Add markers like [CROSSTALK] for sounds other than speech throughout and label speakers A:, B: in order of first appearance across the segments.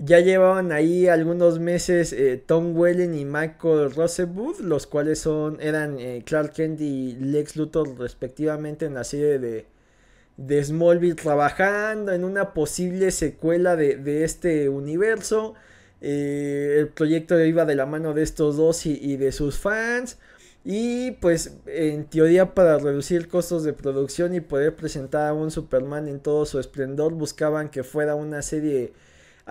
A: Ya llevaban ahí algunos meses eh, Tom Welling y Michael Rosebud. los cuales son, eran eh, Clark Kent y Lex Luthor respectivamente en la serie de, Smallville trabajando en una posible secuela de, este universo. Eh, el proyecto iba de la mano de estos dos y, y, de sus fans. Y pues en teoría para reducir costos de producción y poder presentar a un Superman en todo su esplendor buscaban que fuera una serie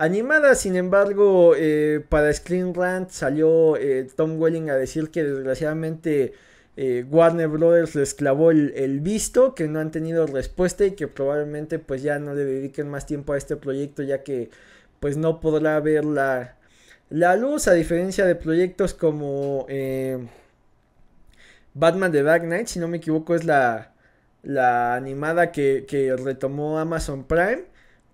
A: Animada, sin embargo, eh, para Screen Rant salió eh, Tom Welling a decir que desgraciadamente eh, Warner Brothers les clavó el, visto, que no han tenido respuesta y que probablemente pues ya no le dediquen más tiempo a este proyecto ya que pues no podrá ver la, luz a diferencia de proyectos como Batman The Dark Knight, si no me equivoco es la, animada que, que retomó Amazon Prime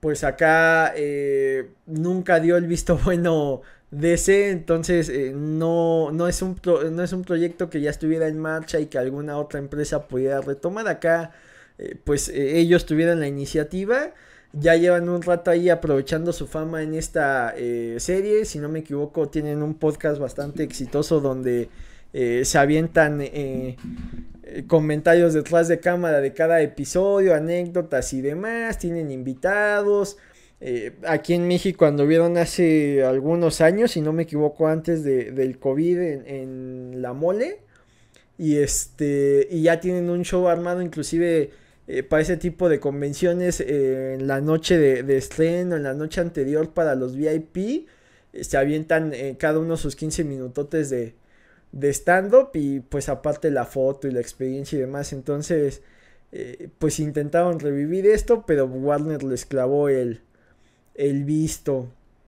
A: pues acá eh, nunca dio el visto [LAUGHS] bueno DC, entonces eh, no, no, es un no es un proyecto que ya estuviera en marcha y que alguna otra empresa pudiera retomar acá, eh, pues ellos tuvieran la iniciativa, ya llevan un rato ahí aprovechando su fama en esta serie, si no me equivoco tienen un podcast bastante exitoso donde se avientan comentarios detrás de cámara de cada episodio, anécdotas y demás, tienen invitados. Eh, aquí en México anduvieron hace algunos años, si no me equivoco, antes de, del COVID en, La Mole. Y este. Y ya tienen un show armado, inclusive eh, para ese tipo de convenciones. Eh, en la noche de, de, estreno, en la noche anterior para los VIP. se avientan cada uno sus 15 minutotes de, de stand-up y pues aparte la foto y la experiencia y demás. Entonces, eh, pues intentaron revivir esto, pero Warner les clavó el, el visto